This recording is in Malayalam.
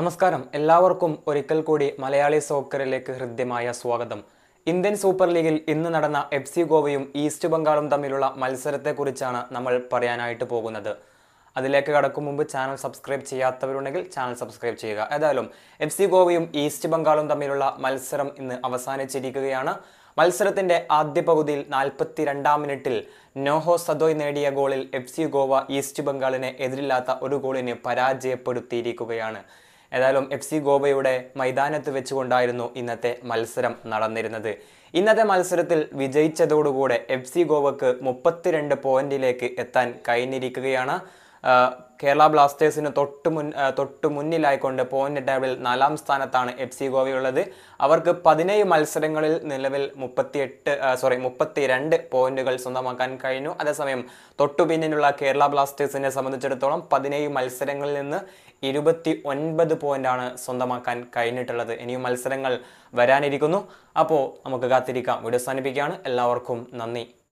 നമസ്കാരം എല്ലാവർക്കും ഒരിക്കൽ കൂടി മലയാളി സോക്കറിലേക്ക് ഹൃദ്യമായ സ്വാഗതം ഇന്ത്യൻ സൂപ്പർ ലീഗിൽ ഇന്ന് നടന്ന എഫ് സി ഗോവയും ഈസ്റ്റ് ബംഗാളും തമ്മിലുള്ള മത്സരത്തെക്കുറിച്ചാണ് നമ്മൾ പറയാനായിട്ട് പോകുന്നത് അതിലേക്ക് കടക്കും മുമ്പ് ചാനൽ സബ്സ്ക്രൈബ് ചെയ്യാത്തവരുണ്ടെങ്കിൽ ചാനൽ സബ്സ്ക്രൈബ് ചെയ്യുക ഏതായാലും എഫ് സി ഗോവയും ഈസ്റ്റ് ബംഗാളും തമ്മിലുള്ള മത്സരം ഇന്ന് അവസാനിച്ചിരിക്കുകയാണ് മത്സരത്തിന്റെ ആദ്യ പകുതിയിൽ നാൽപ്പത്തി രണ്ടാം മിനിറ്റിൽ നോഹോ സദോയ് നേടിയ ഗോളിൽ എഫ് സി ഗോവ ഈസ്റ്റ് ബംഗാളിനെ എതിരില്ലാത്ത ഒരു ഗോളിന് പരാജയപ്പെടുത്തിയിരിക്കുകയാണ് ഏതായാലും എഫ് സി ഗോവയുടെ മൈതാനത്ത് വെച്ചുകൊണ്ടായിരുന്നു ഇന്നത്തെ മത്സരം നടന്നിരുന്നത് ഇന്നത്തെ മത്സരത്തിൽ വിജയിച്ചതോടുകൂടെ എഫ് സി ഗോവക്ക് മുപ്പത്തിരണ്ട് പോയിന്റിലേക്ക് എത്താൻ കഴിഞ്ഞിരിക്കുകയാണ് കേരള ബ്ലാസ്റ്റേഴ്സിന് തൊട്ട് മുൻ തൊട്ട് മുന്നിലായിക്കൊണ്ട് പോയിന്റ് ടേബിളിൽ നാലാം സ്ഥാനത്താണ് എഫ് സി ഗോവയുള്ളത് അവർക്ക് പതിനേഴ് മത്സരങ്ങളിൽ നിലവിൽ മുപ്പത്തിയെട്ട് സോറി രണ്ട് പോയിന്റുകൾ സ്വന്തമാക്കാൻ കഴിഞ്ഞു അതേസമയം തൊട്ടു പിന്നിലുള്ള കേരള ബ്ലാസ്റ്റേഴ്സിനെ സംബന്ധിച്ചിടത്തോളം പതിനേഴ് മത്സരങ്ങളിൽ നിന്ന് ഇരുപത്തി ഒൻപത് പോയിന്റാണ് സ്വന്തമാക്കാൻ കഴിഞ്ഞിട്ടുള്ളത് ഇനിയും മത്സരങ്ങൾ വരാനിരിക്കുന്നു അപ്പോൾ നമുക്ക് കാത്തിരിക്കാം വീഡിയോ അവസാനിപ്പിക്കുകയാണ് എല്ലാവർക്കും നന്ദി